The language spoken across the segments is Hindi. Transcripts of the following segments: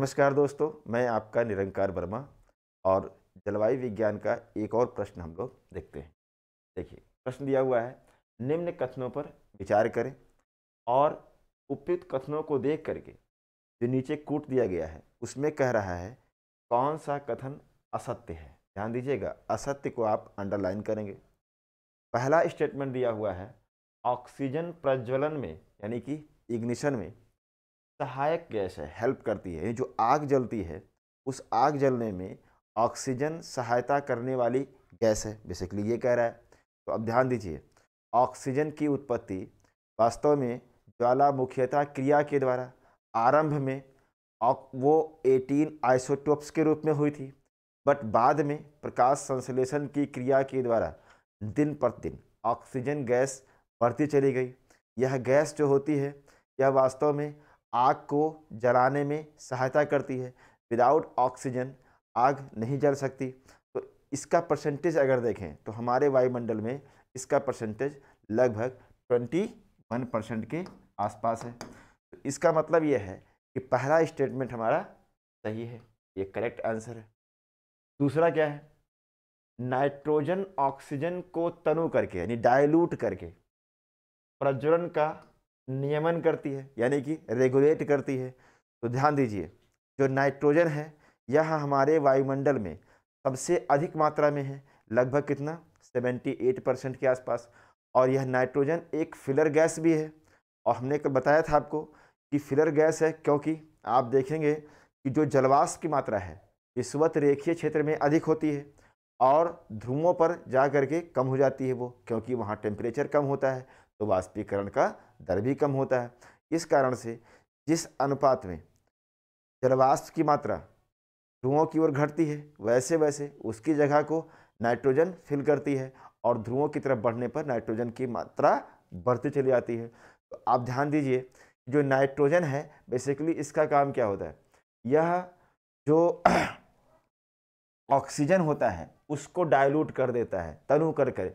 नमस्कार दोस्तों मैं आपका निरंकार वर्मा और जलवायु विज्ञान का एक और प्रश्न हम लोग देखते हैं देखिए प्रश्न दिया हुआ है निम्न कथनों पर विचार करें और उपयुक्त कथनों को देख करके जो नीचे कूट दिया गया है उसमें कह रहा है कौन सा कथन असत्य है ध्यान दीजिएगा असत्य को आप अंडरलाइन करेंगे पहला स्टेटमेंट दिया हुआ है ऑक्सीजन प्रज्वलन में यानी कि इग्निशन में सहायक गैस है हेल्प करती है जो आग जलती है उस आग जलने में ऑक्सीजन सहायता करने वाली गैस है बेसिकली ये कह रहा है तो अब ध्यान दीजिए ऑक्सीजन की उत्पत्ति वास्तव में ज्वालामुखीयता क्रिया के द्वारा आरंभ में वो 18 आइसोटोप्स के रूप में हुई थी बट बाद में प्रकाश संश्लेषण की क्रिया के द्वारा दिन प्रतिदिन ऑक्सीजन गैस बढ़ती चली गई यह गैस जो होती है यह वास्तव में आग को जलाने में सहायता करती है विदाउट ऑक्सीजन आग नहीं जल सकती तो इसका परसेंटेज अगर देखें तो हमारे वायुमंडल में इसका परसेंटेज लगभग ट्वेंटी वन परसेंट के आसपास है तो इसका मतलब यह है कि पहला स्टेटमेंट हमारा सही है ये करेक्ट आंसर है दूसरा क्या है नाइट्रोजन ऑक्सीजन को तनु करके यानी डाइल्यूट करके प्रज्वलन का नियमन करती है यानी कि रेगुलेट करती है तो ध्यान दीजिए जो नाइट्रोजन है यह हमारे वायुमंडल में सबसे अधिक मात्रा में है लगभग कितना 78 परसेंट के आसपास और यह नाइट्रोजन एक फिलर गैस भी है और हमने बताया था आपको कि फिलर गैस है क्योंकि आप देखेंगे कि जो जलवास की मात्रा है विश्वत रेखीय क्षेत्र में अधिक होती है और ध्रुवों पर जा कर के कम हो जाती है वो क्योंकि वहाँ टेम्परेचर कम होता है तो वाष्पीकरण का दर भी कम होता है इस कारण से जिस अनुपात में जलवाष्प की मात्रा ध्रुवों की ओर घटती है वैसे वैसे उसकी जगह को नाइट्रोजन फिल करती है और ध्रुवों की तरफ बढ़ने पर नाइट्रोजन की मात्रा बढ़ती चली जाती है तो आप ध्यान दीजिए जो नाइट्रोजन है बेसिकली इसका काम क्या होता है यह जो ऑक्सीजन होता है उसको डाइल्यूट कर देता है तनु कर कर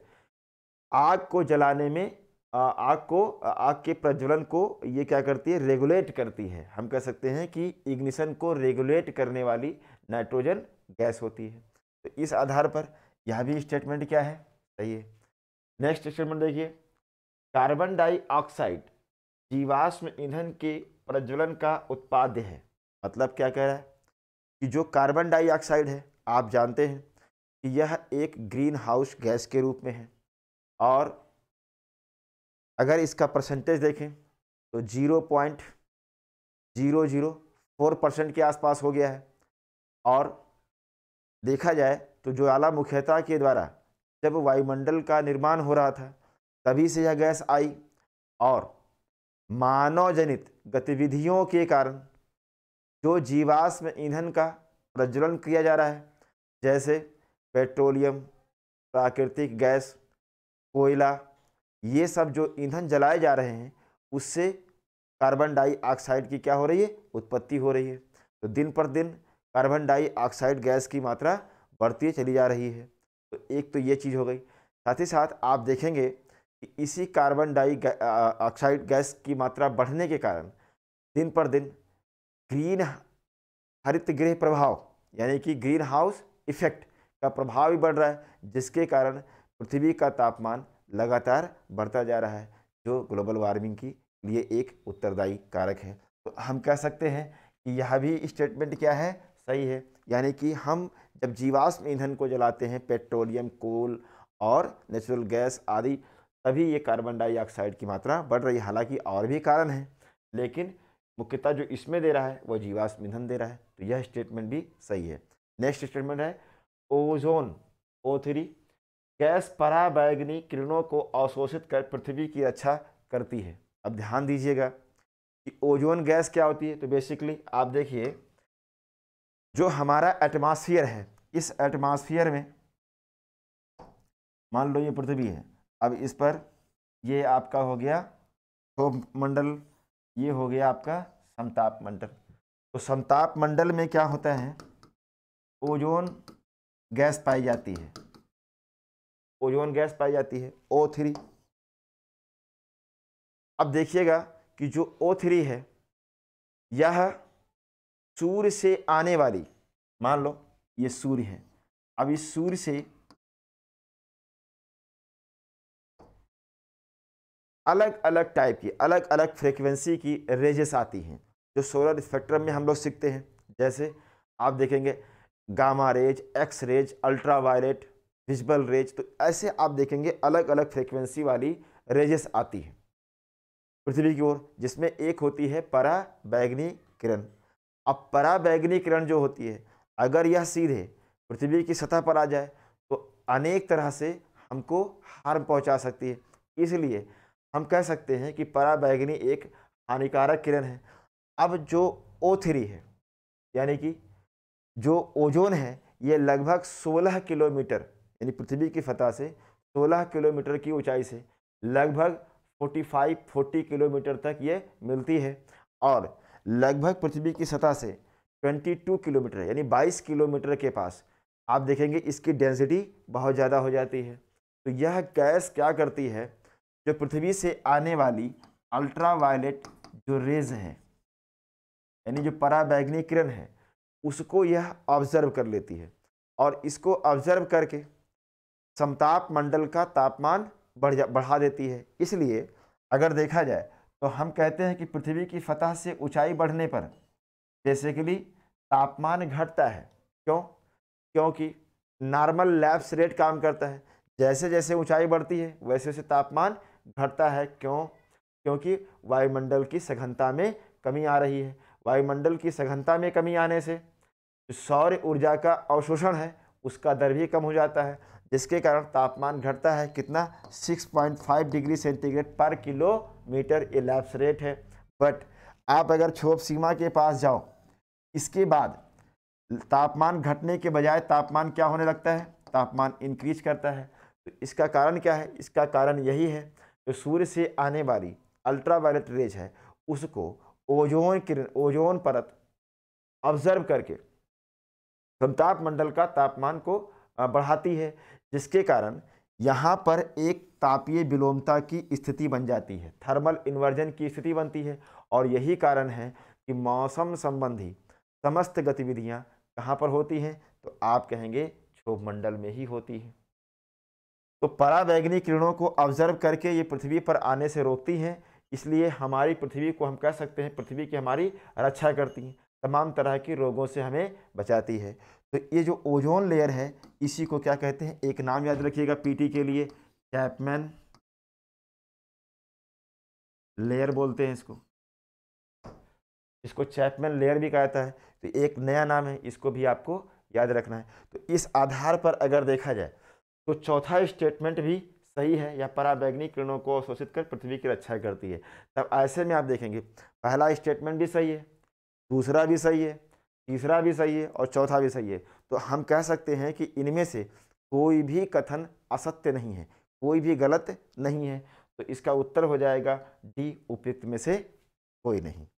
आग को जलाने में आग को आग के प्रज्वलन को ये क्या करती है रेगुलेट करती है हम कह सकते हैं कि इग्निशन को रेगुलेट करने वाली नाइट्रोजन गैस होती है तो इस आधार पर यह भी स्टेटमेंट क्या है सही है नेक्स्ट स्टेटमेंट देखिए कार्बन डाइऑक्साइड जीवाश्म ईंधन के प्रज्वलन का उत्पाद है मतलब क्या कह रहा है कि जो कार्बन डाइऑक्साइड है आप जानते हैं कि यह एक ग्रीन हाउस गैस के रूप में है और अगर इसका परसेंटेज देखें तो zero point zero zero four percent के आसपास हो गया है और देखा जाए तो मुख्यता के द्वारा जब वायुमंडल का निर्माण हो रहा था तभी से यह गैस आई और मानव जनित गतिविधियों के कारण जो जीवाश्म ईंधन का प्रज्वलन किया जा रहा है जैसे पेट्रोलियम प्राकृतिक गैस कोयला ये सब जो ईंधन जलाए जा रहे हैं उससे कार्बन डाइऑक्साइड की क्या हो रही है उत्पत्ति हो रही है तो दिन पर दिन कार्बन डाइऑक्साइड गैस की मात्रा बढ़ती चली जा रही है तो एक तो ये चीज़ हो गई साथ ही साथ आप देखेंगे कि इसी कार्बन डाइऑक्साइड गैस की मात्रा बढ़ने के कारण दिन पर दिन ग्रीन हरित गृह प्रभाव यानी कि ग्रीन हाउस इफेक्ट का प्रभाव भी बढ़ रहा है जिसके कारण पृथ्वी का तापमान लगातार बढ़ता जा रहा है जो ग्लोबल वार्मिंग की लिए एक उत्तरदायी कारक है तो हम कह सकते हैं कि यह भी स्टेटमेंट क्या है सही है यानी कि हम जब जीवाश्म ईंधन को जलाते हैं पेट्रोलियम कोल और नेचुरल गैस आदि तभी ये कार्बन डाइऑक्साइड की मात्रा बढ़ रही है हालांकि और भी कारण हैं लेकिन मुख्यतः जो इसमें दे रहा है वह जीवाश्म ईंधन दे रहा है तो यह स्टेटमेंट भी सही है नेक्स्ट स्टेटमेंट है ओजोन ओ थ्री गैस पराबैगनी किरणों को अवशोषित कर पृथ्वी की रक्षा करती है अब ध्यान दीजिएगा कि ओजोन गैस क्या होती है तो बेसिकली आप देखिए जो हमारा एटमॉस्फेयर है इस एटमॉस्फेयर में मान लो ये पृथ्वी है अब इस पर ये आपका हो गया क्षोभ मंडल ये हो गया आपका समताप मंडल तो समताप मंडल में क्या होता है ओजोन गैस पाई जाती है ओजोन गैस पाई जाती है ओ थ्री अब देखिएगा कि जो ओ थ्री है यह सूर्य से आने वाली मान लो ये सूर्य है अब इस सूर्य से अलग अलग टाइप की अलग अलग फ्रीक्वेंसी की रेजेस आती हैं जो सोलर स्पेक्ट्रम में हम लोग सीखते हैं जैसे आप देखेंगे gamma rays X rays ultra violet visible rays तो ऐसे आप देखेंगे अलग अलग फ्रिक्वेंसी वाली रेजेस आती हैं पृथ्वी की ओर जिसमें एक होती है परा बैग्नी किरण अब परा बैग्नी किरण जो होती है अगर यह सीधे पृथ्वी की सतह पर आ जाए तो अनेक तरह से हमको हार्म पहुंचा सकती है इसलिए हम कह सकते हैं कि परा बैग्नी एक हानिकारक किरण है अब जो ओ थ्री है यानी कि जो ओजोन है ये लगभग 16 किलोमीटर यानी पृथ्वी की सतह से 16 किलोमीटर की ऊंचाई से लगभग 45-40 किलोमीटर तक ये मिलती है और लगभग पृथ्वी की सतह से 22 किलोमीटर यानी 22 किलोमीटर के पास आप देखेंगे इसकी डेंसिटी बहुत ज़्यादा हो जाती है तो यह गैस क्या करती है जो पृथ्वी से आने वाली अल्ट्रावायलेट जो रेज है यानी जो पराबैग्निकरण है उसको यह ऑब्जर्व कर लेती है और इसको ऑब्जर्व करके समताप मंडल का तापमान बढ़ जा बढ़ा देती है इसलिए अगर देखा जाए तो हम कहते हैं कि पृथ्वी की सतह से ऊंचाई बढ़ने पर बेसिकली तापमान घटता है क्यों क्योंकि नॉर्मल लैब्स रेट काम करता है जैसे जैसे ऊंचाई बढ़ती है वैसे वैसे तापमान घटता है क्यों क्योंकि वायुमंडल की सघनता में कमी आ रही है वायुमंडल की सघनता में कमी आने से सौर ऊर्जा का अवशोषण है उसका दर भी कम हो जाता है जिसके कारण तापमान घटता है कितना 6.5 degree centigrade per kilometre lapse rate है बट आप अगर छोप सीमा के पास जाओ इसके बाद तापमान घटने के बजाय तापमान क्या होने लगता है तापमान इंक्रीज करता है तो इसका कारण क्या है इसका कारण यही है जो तो सूर्य से आने वाली अल्ट्रा रेज है उसको ओजोन किरण ओजोन परत ऑब्जर्व करके समताप मंडल का तापमान को बढ़ाती है जिसके कारण यहाँ पर एक तापीय विलोमता की स्थिति बन जाती है थर्मल इन्वर्जन की स्थिति बनती है और यही कारण है कि मौसम संबंधी समस्त गतिविधियाँ कहाँ पर होती हैं तो आप कहेंगे क्षोभ मंडल में ही होती हैं तो परावैग्निक किरणों को ऑब्जर्व करके ये पृथ्वी पर आने से रोकती हैं इसलिए हमारी पृथ्वी को हम कह सकते हैं पृथ्वी की हमारी रक्षा करती हैं तमाम तरह के रोगों से हमें बचाती है तो ये जो ओजोन लेयर है इसी को क्या कहते हैं एक नाम याद रखिएगा पीटी के लिए चैपमैन लेयर बोलते हैं इसको इसको चैपमैन लेयर भी कहता है तो एक नया नाम है इसको भी आपको याद रखना है तो इस आधार पर अगर देखा जाए तो चौथा स्टेटमेंट भी सही है या पराबैग्निक किरणों को अवशोषित कर पृथ्वी की रक्षा करती है तब ऐसे में आप देखेंगे पहला स्टेटमेंट भी सही है दूसरा भी सही है तीसरा भी सही है और चौथा भी सही है तो हम कह सकते हैं कि इनमें से कोई भी कथन असत्य नहीं है कोई भी गलत नहीं है तो इसका उत्तर हो जाएगा डी उपयुक्त में से कोई नहीं